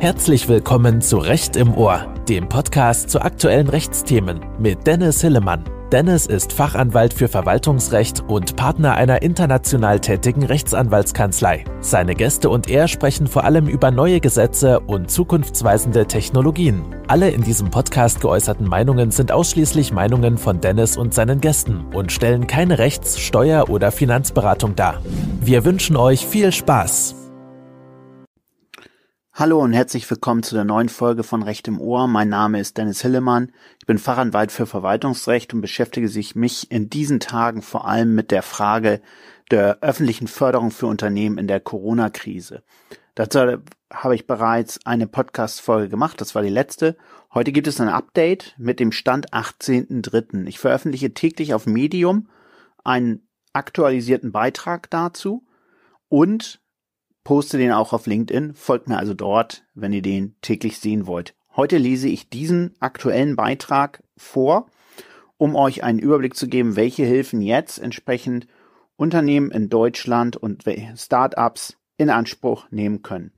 Herzlich willkommen zu Recht im Ohr, dem Podcast zu aktuellen Rechtsthemen mit Dennis Hillemann. Dennis ist Fachanwalt für Verwaltungsrecht und Partner einer international tätigen Rechtsanwaltskanzlei. Seine Gäste und er sprechen vor allem über neue Gesetze und zukunftsweisende Technologien. Alle in diesem Podcast geäußerten Meinungen sind ausschließlich Meinungen von Dennis und seinen Gästen und stellen keine Rechts-, Steuer- oder Finanzberatung dar. Wir wünschen euch viel Spaß. Hallo und herzlich willkommen zu der neuen Folge von Recht im Ohr. Mein Name ist Dennis Hillemann. Ich bin Fachanwalt für Verwaltungsrecht und beschäftige sich mich in diesen Tagen vor allem mit der Frage der öffentlichen Förderung für Unternehmen in der Corona-Krise. Dazu habe ich bereits eine Podcast-Folge gemacht. Das war die letzte. Heute gibt es ein Update mit dem Stand 18.03. Ich veröffentliche täglich auf Medium einen aktualisierten Beitrag dazu und poste den auch auf LinkedIn, folgt mir also dort, wenn ihr den täglich sehen wollt. Heute lese ich diesen aktuellen Beitrag vor, um euch einen Überblick zu geben, welche Hilfen jetzt entsprechend Unternehmen in Deutschland und Startups in Anspruch nehmen können.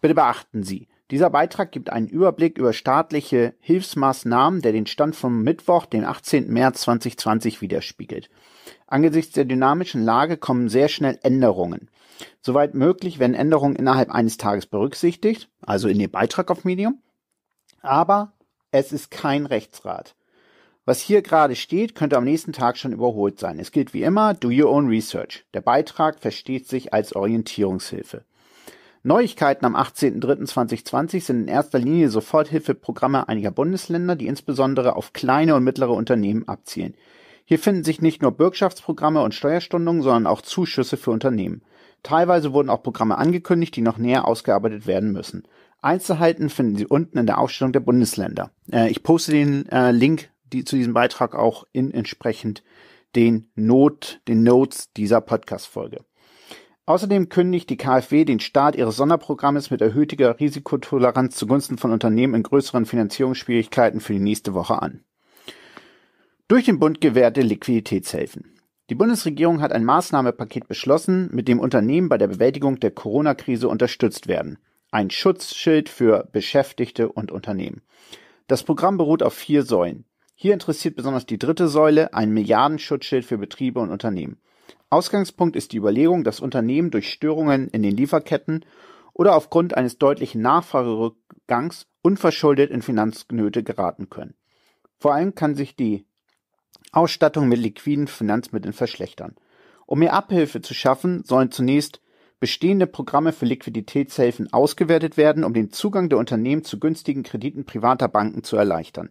Bitte beachten Sie, dieser Beitrag gibt einen Überblick über staatliche Hilfsmaßnahmen, der den Stand vom Mittwoch, den 18. März 2020 widerspiegelt. Angesichts der dynamischen Lage kommen sehr schnell Änderungen. Soweit möglich werden Änderungen innerhalb eines Tages berücksichtigt, also in dem Beitrag auf Medium. Aber es ist kein Rechtsrat. Was hier gerade steht, könnte am nächsten Tag schon überholt sein. Es gilt wie immer, do your own research. Der Beitrag versteht sich als Orientierungshilfe. Neuigkeiten am 18.03.2020 sind in erster Linie Soforthilfeprogramme einiger Bundesländer, die insbesondere auf kleine und mittlere Unternehmen abzielen. Hier finden sich nicht nur Bürgschaftsprogramme und Steuerstundungen, sondern auch Zuschüsse für Unternehmen. Teilweise wurden auch Programme angekündigt, die noch näher ausgearbeitet werden müssen. Einzelheiten finden Sie unten in der Aufstellung der Bundesländer. Äh, ich poste den äh, Link die, zu diesem Beitrag auch in entsprechend den Not, den Notes dieser Podcast-Folge. Außerdem kündigt die KfW den Start ihres Sonderprogrammes mit erhöhter Risikotoleranz zugunsten von Unternehmen in größeren Finanzierungsschwierigkeiten für die nächste Woche an. Durch den Bund gewährte Liquiditätshilfen. Die Bundesregierung hat ein Maßnahmenpaket beschlossen, mit dem Unternehmen bei der Bewältigung der Corona-Krise unterstützt werden ein Schutzschild für Beschäftigte und Unternehmen. Das Programm beruht auf vier Säulen. Hier interessiert besonders die dritte Säule, ein Milliardenschutzschild für Betriebe und Unternehmen. Ausgangspunkt ist die Überlegung, dass Unternehmen durch Störungen in den Lieferketten oder aufgrund eines deutlichen Nachfragerückgangs unverschuldet in Finanznöte geraten können. Vor allem kann sich die Ausstattung mit liquiden Finanzmitteln verschlechtern. Um mehr Abhilfe zu schaffen, sollen zunächst bestehende Programme für Liquiditätshilfen ausgewertet werden, um den Zugang der Unternehmen zu günstigen Krediten privater Banken zu erleichtern.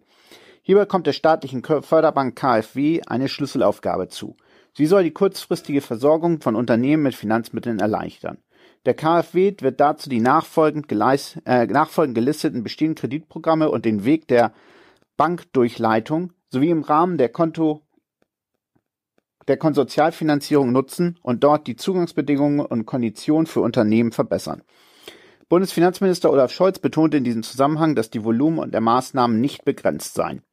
Hierbei kommt der staatlichen Förderbank KfW eine Schlüsselaufgabe zu. Sie soll die kurzfristige Versorgung von Unternehmen mit Finanzmitteln erleichtern. Der KfW wird dazu die nachfolgend, geleist, äh, nachfolgend gelisteten bestehenden Kreditprogramme und den Weg der Bankdurchleitung sowie im Rahmen der Konto der Konsortialfinanzierung nutzen und dort die Zugangsbedingungen und Konditionen für Unternehmen verbessern. Bundesfinanzminister Olaf Scholz betonte in diesem Zusammenhang, dass die Volumen und der Maßnahmen nicht begrenzt seien.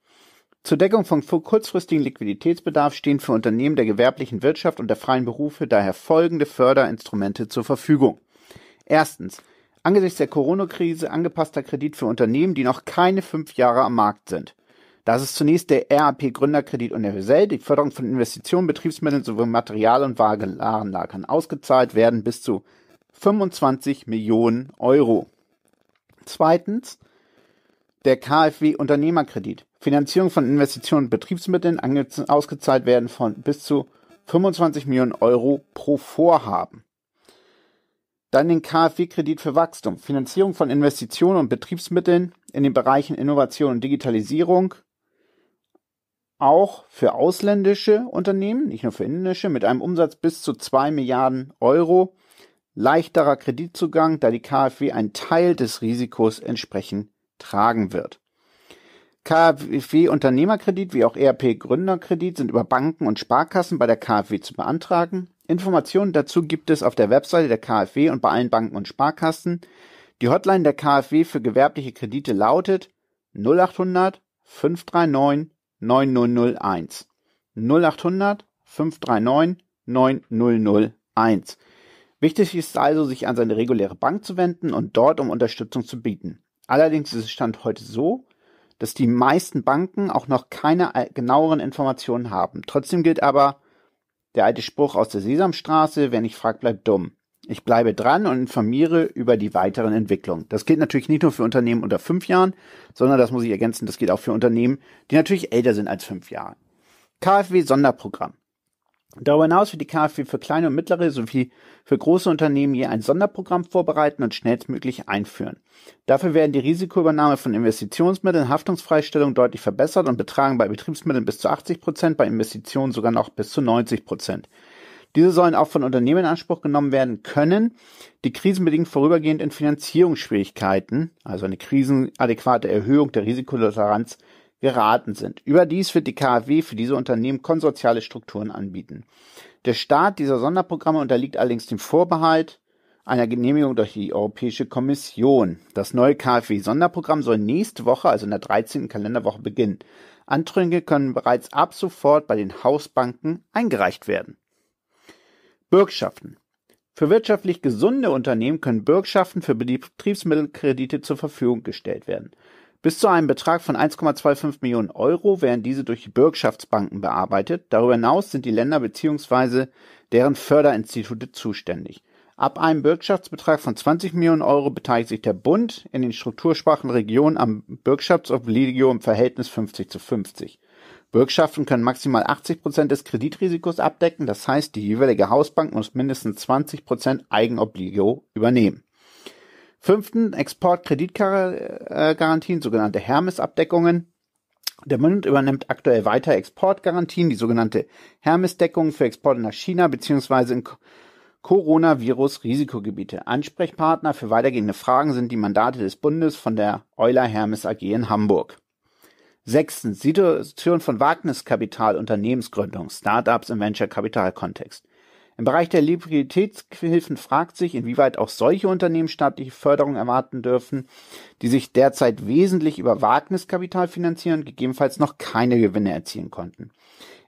Zur Deckung von kurzfristigen Liquiditätsbedarf stehen für Unternehmen der gewerblichen Wirtschaft und der freien Berufe daher folgende Förderinstrumente zur Verfügung. Erstens. Angesichts der Corona-Krise angepasster Kredit für Unternehmen, die noch keine fünf Jahre am Markt sind. Das ist zunächst der RAP-Gründerkredit universell. Die Förderung von Investitionen, Betriebsmitteln sowie Material- und Warenlager kann ausgezahlt werden bis zu 25 Millionen Euro. Zweitens der KfW Unternehmerkredit. Finanzierung von Investitionen und Betriebsmitteln ausgezahlt werden von bis zu 25 Millionen Euro pro Vorhaben. Dann den KfW-Kredit für Wachstum. Finanzierung von Investitionen und Betriebsmitteln in den Bereichen Innovation und Digitalisierung auch für ausländische Unternehmen, nicht nur für indische, mit einem Umsatz bis zu 2 Milliarden Euro leichterer Kreditzugang, da die KfW einen Teil des Risikos entsprechend tragen wird. KfW Unternehmerkredit wie auch ERP Gründerkredit sind über Banken und Sparkassen bei der KfW zu beantragen. Informationen dazu gibt es auf der Webseite der KfW und bei allen Banken und Sparkassen. Die Hotline der KfW für gewerbliche Kredite lautet 0800 539 9001. 0800 539 9001. Wichtig ist also, sich an seine reguläre Bank zu wenden und dort um Unterstützung zu bieten. Allerdings ist es Stand heute so, dass die meisten Banken auch noch keine äh, genaueren Informationen haben. Trotzdem gilt aber der alte Spruch aus der Sesamstraße, wer nicht fragt, bleibt dumm. Ich bleibe dran und informiere über die weiteren Entwicklungen. Das gilt natürlich nicht nur für Unternehmen unter fünf Jahren, sondern das muss ich ergänzen, das gilt auch für Unternehmen, die natürlich älter sind als fünf Jahre. KfW Sonderprogramm. Darüber hinaus wird die KfW für kleine und mittlere sowie für große Unternehmen je ein Sonderprogramm vorbereiten und schnellstmöglich einführen. Dafür werden die Risikoübernahme von Investitionsmitteln, Haftungsfreistellung deutlich verbessert und betragen bei Betriebsmitteln bis zu 80 Prozent, bei Investitionen sogar noch bis zu 90 Prozent. Diese sollen auch von Unternehmen in Anspruch genommen werden können, die krisenbedingt vorübergehend in Finanzierungsschwierigkeiten, also eine krisenadäquate Erhöhung der Risikotoleranz, geraten sind. Überdies wird die KfW für diese Unternehmen konsortiale Strukturen anbieten. Der Start dieser Sonderprogramme unterliegt allerdings dem Vorbehalt, einer Genehmigung durch die Europäische Kommission. Das neue KfW-Sonderprogramm soll nächste Woche, also in der 13. Kalenderwoche, beginnen. Anträge können bereits ab sofort bei den Hausbanken eingereicht werden. Bürgschaften. Für wirtschaftlich gesunde Unternehmen können Bürgschaften für Betriebsmittelkredite zur Verfügung gestellt werden. Bis zu einem Betrag von 1,25 Millionen Euro werden diese durch die Bürgschaftsbanken bearbeitet. Darüber hinaus sind die Länder bzw. deren Förderinstitute zuständig. Ab einem Bürgschaftsbetrag von 20 Millionen Euro beteiligt sich der Bund in den struktursprachen Regionen am Bürgschaftsobligio im Verhältnis 50 zu 50. Bürgschaften können maximal 80 Prozent des Kreditrisikos abdecken, das heißt, die jeweilige Hausbank muss mindestens 20 Prozent Eigenobligo übernehmen. Fünften, Exportkreditgarantien, äh, sogenannte Hermes-Abdeckungen. Der Bund übernimmt aktuell weiter Exportgarantien, die sogenannte Hermes-Deckung für Exporte nach China bzw. in Coronavirus-Risikogebiete. Ansprechpartner für weitergehende Fragen sind die Mandate des Bundes von der Euler Hermes AG in Hamburg. Sechstens, Situation von Wagniskapital, Unternehmensgründung, Startups im Venture-Kapital-Kontext. Im Bereich der Liquiditätshilfen fragt sich, inwieweit auch solche Unternehmen staatliche Förderung erwarten dürfen, die sich derzeit wesentlich über Wagniskapital finanzieren und gegebenenfalls noch keine Gewinne erzielen konnten.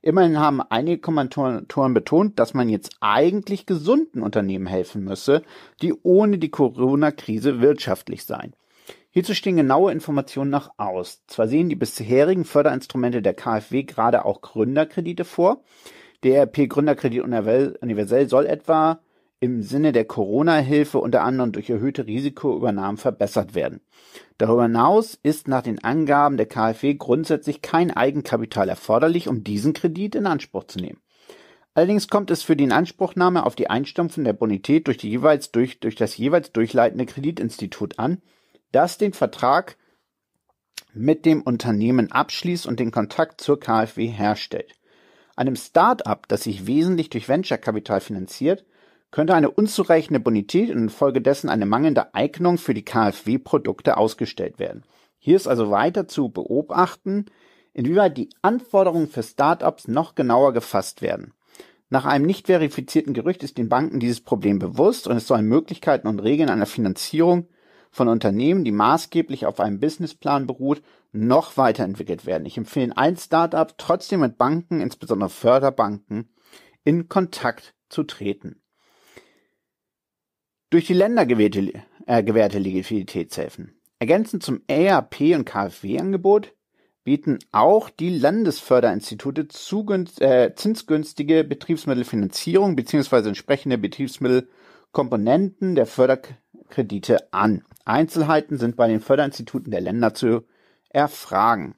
Immerhin haben einige Kommentatoren betont, dass man jetzt eigentlich gesunden Unternehmen helfen müsse, die ohne die Corona-Krise wirtschaftlich seien. Hierzu stehen genaue Informationen noch aus. Zwar sehen die bisherigen Förderinstrumente der KfW gerade auch Gründerkredite vor. Der RP e Gründerkredit universell soll etwa im Sinne der Corona-Hilfe unter anderem durch erhöhte Risikoübernahmen verbessert werden. Darüber hinaus ist nach den Angaben der KfW grundsätzlich kein Eigenkapital erforderlich, um diesen Kredit in Anspruch zu nehmen. Allerdings kommt es für die Inanspruchnahme auf die Einstumpfung der Bonität durch, die jeweils durch, durch das jeweils durchleitende Kreditinstitut an, das den Vertrag mit dem Unternehmen abschließt und den Kontakt zur KfW herstellt. Einem Start-up, das sich wesentlich durch Venture-Kapital finanziert, könnte eine unzureichende Bonität und infolgedessen eine mangelnde Eignung für die KfW-Produkte ausgestellt werden. Hier ist also weiter zu beobachten, inwieweit die Anforderungen für Start-ups noch genauer gefasst werden. Nach einem nicht verifizierten Gerücht ist den Banken dieses Problem bewusst und es sollen Möglichkeiten und Regeln einer Finanzierung von Unternehmen, die maßgeblich auf einem Businessplan beruht, noch weiterentwickelt werden. Ich empfehle allen Startups trotzdem mit Banken, insbesondere Förderbanken, in Kontakt zu treten. Durch die Länder gewährte, äh, gewährte Liquiditätshilfen. Ergänzend zum ERP und KfW-Angebot bieten auch die Landesförderinstitute äh, zinsgünstige Betriebsmittelfinanzierung bzw. entsprechende Betriebsmittelkomponenten der Förder Kredite an. Einzelheiten sind bei den Förderinstituten der Länder zu erfragen.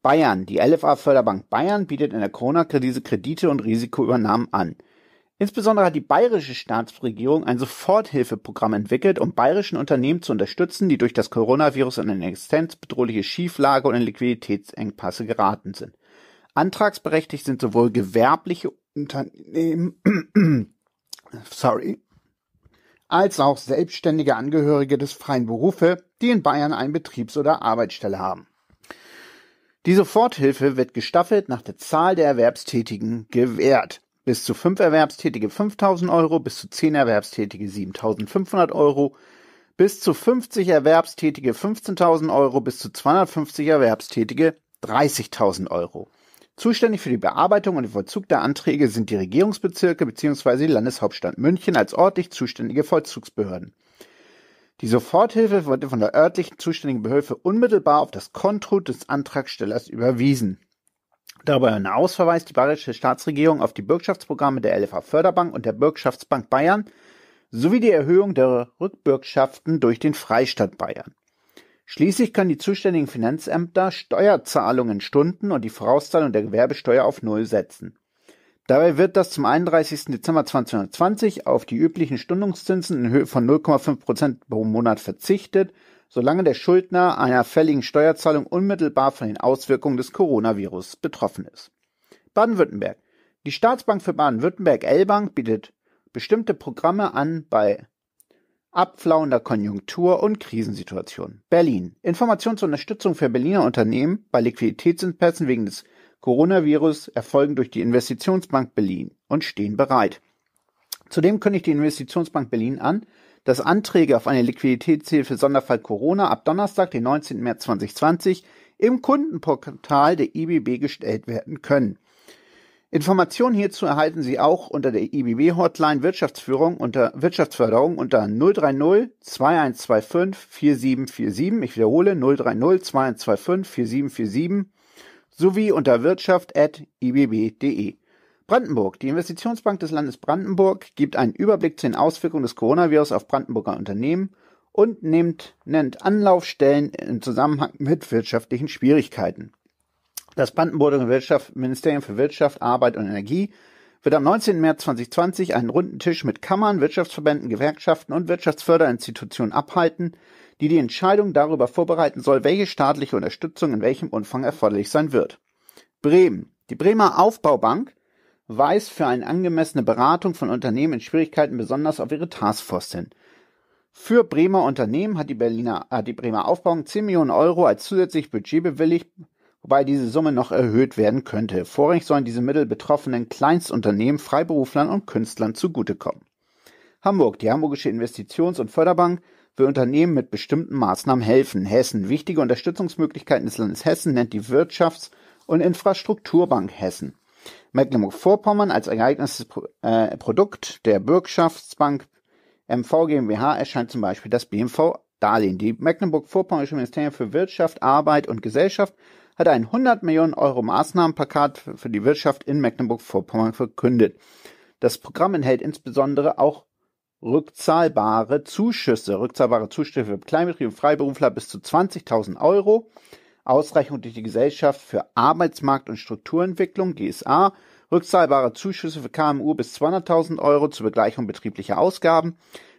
Bayern. Die LFA Förderbank Bayern bietet in der Corona-Krise Kredite und Risikoübernahmen an. Insbesondere hat die bayerische Staatsregierung ein Soforthilfeprogramm entwickelt, um bayerischen Unternehmen zu unterstützen, die durch das Coronavirus in eine existenzbedrohliche Schieflage und in Liquiditätsengpasse geraten sind. Antragsberechtigt sind sowohl gewerbliche Unternehmen, sorry, als auch selbstständige Angehörige des freien Berufe, die in Bayern eine Betriebs- oder Arbeitsstelle haben. Die Soforthilfe wird gestaffelt nach der Zahl der Erwerbstätigen gewährt. Bis zu fünf Erwerbstätige 5000 Euro, bis zu zehn Erwerbstätige 7500 Euro, bis zu 50 Erwerbstätige 15.000 Euro, bis zu 250 Erwerbstätige 30.000 Euro. Zuständig für die Bearbeitung und den Vollzug der Anträge sind die Regierungsbezirke bzw. die Landeshauptstadt München als örtlich zuständige Vollzugsbehörden. Die Soforthilfe wurde von der örtlichen zuständigen Behörde unmittelbar auf das Konto des Antragstellers überwiesen. Darüber hinaus verweist die bayerische Staatsregierung auf die Bürgschaftsprogramme der LFA Förderbank und der Bürgschaftsbank Bayern sowie die Erhöhung der Rückbürgschaften durch den Freistaat Bayern. Schließlich können die zuständigen Finanzämter Steuerzahlungen stunden und die Vorauszahlung der Gewerbesteuer auf Null setzen. Dabei wird das zum 31. Dezember 2020 auf die üblichen Stundungszinsen in Höhe von 0,5 Prozent pro Monat verzichtet, solange der Schuldner einer fälligen Steuerzahlung unmittelbar von den Auswirkungen des Coronavirus betroffen ist. Baden-Württemberg. Die Staatsbank für Baden-Württemberg L-Bank bietet bestimmte Programme an, bei Abflauender Konjunktur- und Krisensituation: Berlin: Informationen zur Unterstützung für Berliner Unternehmen bei Liquiditätsengpässen wegen des Coronavirus erfolgen durch die Investitionsbank Berlin und stehen bereit. Zudem kündigt die Investitionsbank Berlin an, dass Anträge auf eine Liquiditätshilfe Sonderfall Corona ab Donnerstag, den 19. März 2020, im Kundenportal der IBB gestellt werden können. Informationen hierzu erhalten Sie auch unter der IBB-Hotline Wirtschaftsführung unter Wirtschaftsförderung unter 030 2125 4747. Ich wiederhole 030 2125 4747 sowie unter wirtschaft.ibb.de. Brandenburg. Die Investitionsbank des Landes Brandenburg gibt einen Überblick zu den Auswirkungen des Coronavirus auf Brandenburger Unternehmen und nimmt, nennt Anlaufstellen im Zusammenhang mit wirtschaftlichen Schwierigkeiten. Das Brandenburger Ministerium für Wirtschaft, Arbeit und Energie wird am 19. März 2020 einen runden Tisch mit Kammern, Wirtschaftsverbänden, Gewerkschaften und Wirtschaftsförderinstitutionen abhalten, die die Entscheidung darüber vorbereiten soll, welche staatliche Unterstützung in welchem Umfang erforderlich sein wird. Bremen. Die Bremer Aufbaubank weist für eine angemessene Beratung von Unternehmen in Schwierigkeiten besonders auf ihre Taskforce hin. Für Bremer Unternehmen hat die Berliner, äh, die Bremer Aufbauung 10 Millionen Euro als zusätzliches Budget bewilligt, wobei diese Summe noch erhöht werden könnte. Vorrangig sollen diese Mittel betroffenen Kleinstunternehmen, Freiberuflern und Künstlern zugutekommen. Hamburg, die Hamburgische Investitions- und Förderbank will Unternehmen mit bestimmten Maßnahmen helfen. Hessen, wichtige Unterstützungsmöglichkeiten des Landes Hessen nennt die Wirtschafts- und Infrastrukturbank Hessen. Mecklenburg-Vorpommern als geeignetes äh, Produkt der Bürgschaftsbank MV GmbH erscheint zum Beispiel das BMV Darlehen. Die Mecklenburg-Vorpommerische Ministerium für Wirtschaft, Arbeit und Gesellschaft hat ein 100 Millionen Euro Maßnahmenpaket für die Wirtschaft in Mecklenburg-Vorpommern verkündet. Das Programm enthält insbesondere auch rückzahlbare Zuschüsse, rückzahlbare Zuschüsse für Kleinbetriebe und Freiberufler bis zu 20.000 Euro, Ausreichung durch die Gesellschaft für Arbeitsmarkt- und Strukturentwicklung, GSA, rückzahlbare Zuschüsse für KMU bis 200.000 Euro zur Begleichung betrieblicher Ausgaben,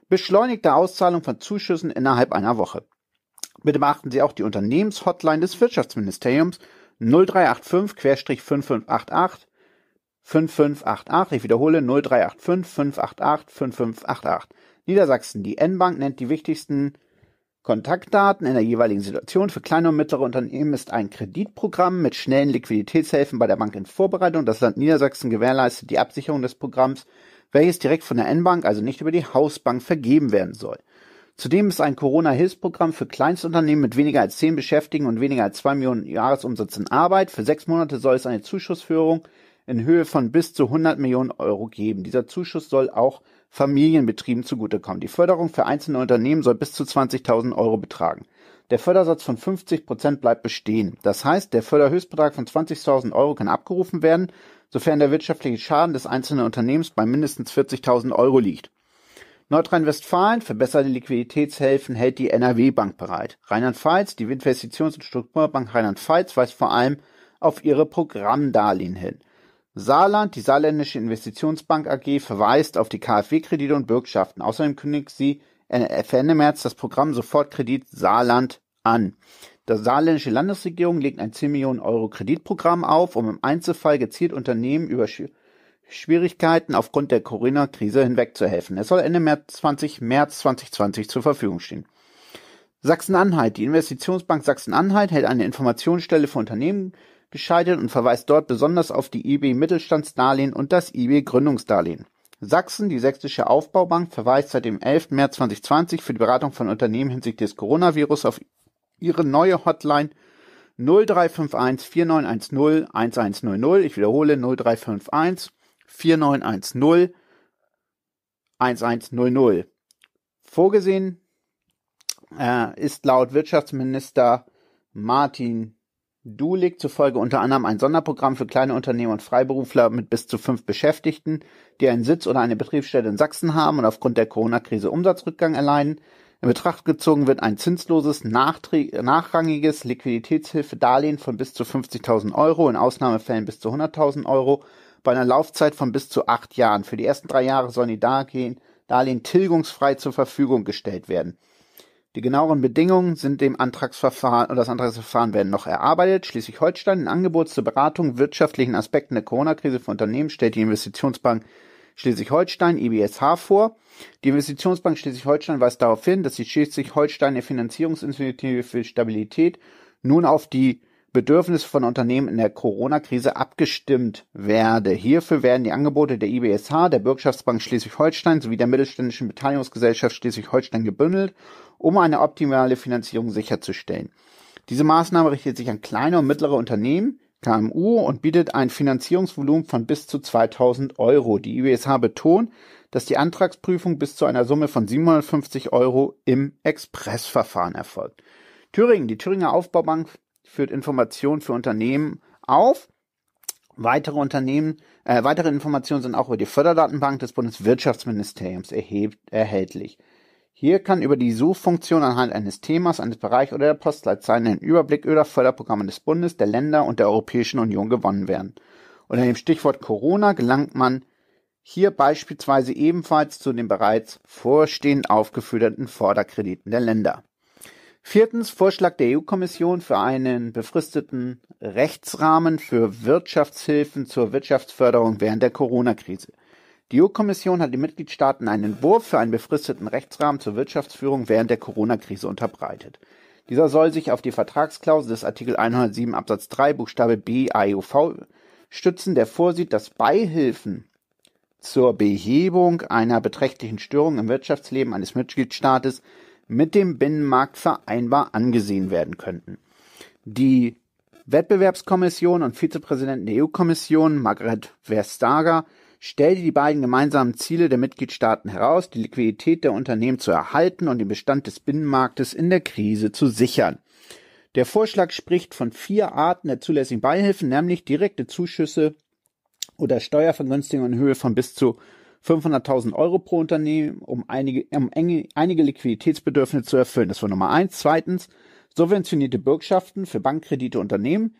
beschleunigte Auszahlung von Zuschüssen innerhalb einer Woche. Bitte beachten Sie auch die Unternehmenshotline des Wirtschaftsministeriums 0385-5588 5588. Ich wiederhole 0385 588 5588. Niedersachsen. Die N-Bank nennt die wichtigsten Kontaktdaten in der jeweiligen Situation. Für kleine und mittlere Unternehmen ist ein Kreditprogramm mit schnellen Liquiditätshilfen bei der Bank in Vorbereitung. Das Land Niedersachsen gewährleistet die Absicherung des Programms, welches direkt von der N-Bank, also nicht über die Hausbank, vergeben werden soll. Zudem ist ein Corona-Hilfsprogramm für Kleinstunternehmen mit weniger als zehn Beschäftigten und weniger als zwei Millionen Jahresumsatz in Arbeit. Für sechs Monate soll es eine Zuschussführung in Höhe von bis zu 100 Millionen Euro geben. Dieser Zuschuss soll auch Familienbetrieben zugutekommen. Die Förderung für einzelne Unternehmen soll bis zu 20.000 Euro betragen. Der Fördersatz von 50 Prozent bleibt bestehen. Das heißt, der Förderhöchstbetrag von 20.000 Euro kann abgerufen werden, sofern der wirtschaftliche Schaden des einzelnen Unternehmens bei mindestens 40.000 Euro liegt. Nordrhein-Westfalen verbesserte Liquiditätshilfen hält die NRW-Bank bereit. Rheinland-Pfalz, die Investitions- und Strukturbank Rheinland-Pfalz weist vor allem auf ihre Programmdarlehen hin. Saarland, die Saarländische Investitionsbank AG verweist auf die KfW-Kredite und Bürgschaften. Außerdem kündigt sie Ende März das Programm Sofortkredit Saarland an. Die saarländische Landesregierung legt ein 10 Millionen Euro Kreditprogramm auf, um im Einzelfall gezielt Unternehmen über Schwierigkeiten aufgrund der Corona-Krise hinwegzuhelfen. Es soll Ende März 20, März 2020 zur Verfügung stehen. Sachsen-Anhalt. Die Investitionsbank Sachsen-Anhalt hält eine Informationsstelle für Unternehmen gescheitert und verweist dort besonders auf die IB Mittelstandsdarlehen und das IB Gründungsdarlehen. Sachsen, die Sächsische Aufbaubank, verweist seit dem 11. März 2020 für die Beratung von Unternehmen hinsichtlich des Coronavirus auf ihre neue Hotline 0351 4910 1100. Ich wiederhole 0351 4910 1100. Vorgesehen äh, ist laut Wirtschaftsminister Martin Dulig zufolge unter anderem ein Sonderprogramm für kleine Unternehmen und Freiberufler mit bis zu fünf Beschäftigten, die einen Sitz oder eine Betriebsstelle in Sachsen haben und aufgrund der Corona-Krise Umsatzrückgang erleiden. In Betracht gezogen wird ein zinsloses, nachrangiges Liquiditätshilfedarlehen von bis zu 50.000 Euro, in Ausnahmefällen bis zu 100.000 Euro bei einer Laufzeit von bis zu acht Jahren. Für die ersten drei Jahre sollen die Darlehen, Darlehen tilgungsfrei zur Verfügung gestellt werden. Die genaueren Bedingungen sind dem Antragsverfahren oder das Antragsverfahren werden noch erarbeitet. Schleswig-Holstein ein Angebot zur Beratung wirtschaftlichen Aspekten der Corona-Krise für Unternehmen stellt die Investitionsbank Schleswig-Holstein IBSH vor. Die Investitionsbank Schleswig-Holstein weist darauf hin, dass die Schleswig-Holsteiner holstein Finanzierungsinitiative für Stabilität nun auf die Bedürfnisse von Unternehmen in der Corona-Krise abgestimmt werde. Hierfür werden die Angebote der IBSH, der Bürgschaftsbank Schleswig-Holstein sowie der Mittelständischen Beteiligungsgesellschaft Schleswig-Holstein gebündelt, um eine optimale Finanzierung sicherzustellen. Diese Maßnahme richtet sich an kleine und mittlere Unternehmen, KMU und bietet ein Finanzierungsvolumen von bis zu 2000 Euro. Die IBSH betont, dass die Antragsprüfung bis zu einer Summe von 750 Euro im Expressverfahren erfolgt. Thüringen. Die Thüringer Aufbaubank führt Informationen für Unternehmen auf. Weitere Unternehmen, äh, weitere Informationen sind auch über die Förderdatenbank des Bundeswirtschaftsministeriums erhebt, erhältlich. Hier kann über die Suchfunktion anhand eines Themas, eines Bereichs oder der Postleitzahl ein Überblick über Förderprogramme des Bundes, der Länder und der Europäischen Union gewonnen werden. Unter dem Stichwort Corona gelangt man hier beispielsweise ebenfalls zu den bereits vorstehend aufgeführten Förderkrediten der Länder. Viertens Vorschlag der EU-Kommission für einen befristeten Rechtsrahmen für Wirtschaftshilfen zur Wirtschaftsförderung während der Corona-Krise. Die EU-Kommission hat den Mitgliedstaaten einen Entwurf für einen befristeten Rechtsrahmen zur Wirtschaftsführung während der Corona-Krise unterbreitet. Dieser soll sich auf die Vertragsklausel des Artikel 107 Absatz 3 Buchstabe B AEUV stützen, der vorsieht, dass Beihilfen zur Behebung einer beträchtlichen Störung im Wirtschaftsleben eines Mitgliedstaates mit dem Binnenmarkt vereinbar angesehen werden könnten. Die Wettbewerbskommission und Vizepräsidentin der EU-Kommission, Margret Verstager, stellte die beiden gemeinsamen Ziele der Mitgliedstaaten heraus, die Liquidität der Unternehmen zu erhalten und den Bestand des Binnenmarktes in der Krise zu sichern. Der Vorschlag spricht von vier Arten der zulässigen Beihilfen, nämlich direkte Zuschüsse oder Steuervergünstigungen in Höhe von bis zu 500.000 Euro pro Unternehmen, um einige, um enge, einige Liquiditätsbedürfnisse zu erfüllen. Das war Nummer eins. Zweitens, subventionierte Bürgschaften für Bankkredite Unternehmen.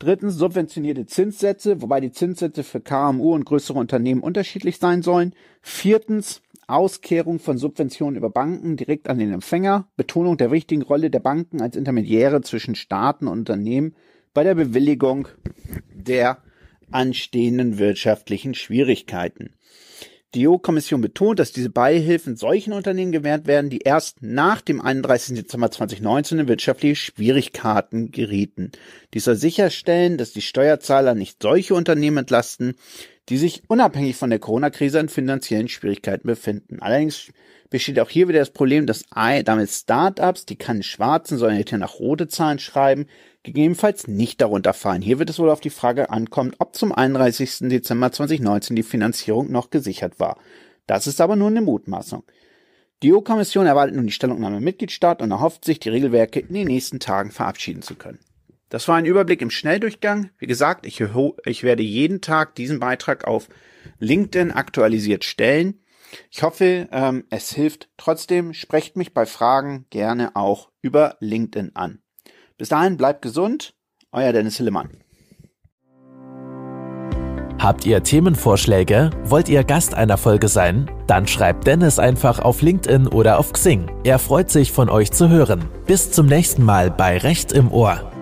Drittens, subventionierte Zinssätze, wobei die Zinssätze für KMU und größere Unternehmen unterschiedlich sein sollen. Viertens, Auskehrung von Subventionen über Banken direkt an den Empfänger, Betonung der wichtigen Rolle der Banken als Intermediäre zwischen Staaten und Unternehmen bei der Bewilligung der anstehenden wirtschaftlichen Schwierigkeiten. Die EU-Kommission betont, dass diese Beihilfen solchen Unternehmen gewährt werden, die erst nach dem 31. Dezember 2019 in wirtschaftliche Schwierigkeiten gerieten. Dies soll sicherstellen, dass die Steuerzahler nicht solche Unternehmen entlasten, die sich unabhängig von der Corona-Krise in finanziellen Schwierigkeiten befinden. Allerdings besteht auch hier wieder das Problem, dass damit Start-ups, die keine schwarzen, sondern nach rote Zahlen schreiben, gegebenenfalls nicht darunter fallen. Hier wird es wohl auf die Frage ankommen, ob zum 31. Dezember 2019 die Finanzierung noch gesichert war. Das ist aber nur eine Mutmaßung. Die EU-Kommission erwartet nun die Stellungnahme Mitgliedstaat und erhofft sich, die Regelwerke in den nächsten Tagen verabschieden zu können. Das war ein Überblick im Schnelldurchgang. Wie gesagt, ich, ich werde jeden Tag diesen Beitrag auf LinkedIn aktualisiert stellen. Ich hoffe, ähm, es hilft. Trotzdem sprecht mich bei Fragen gerne auch über LinkedIn an. Bis dahin, bleibt gesund. Euer Dennis Hillemann. Habt ihr Themenvorschläge? Wollt ihr Gast einer Folge sein? Dann schreibt Dennis einfach auf LinkedIn oder auf Xing. Er freut sich, von euch zu hören. Bis zum nächsten Mal bei Recht im Ohr.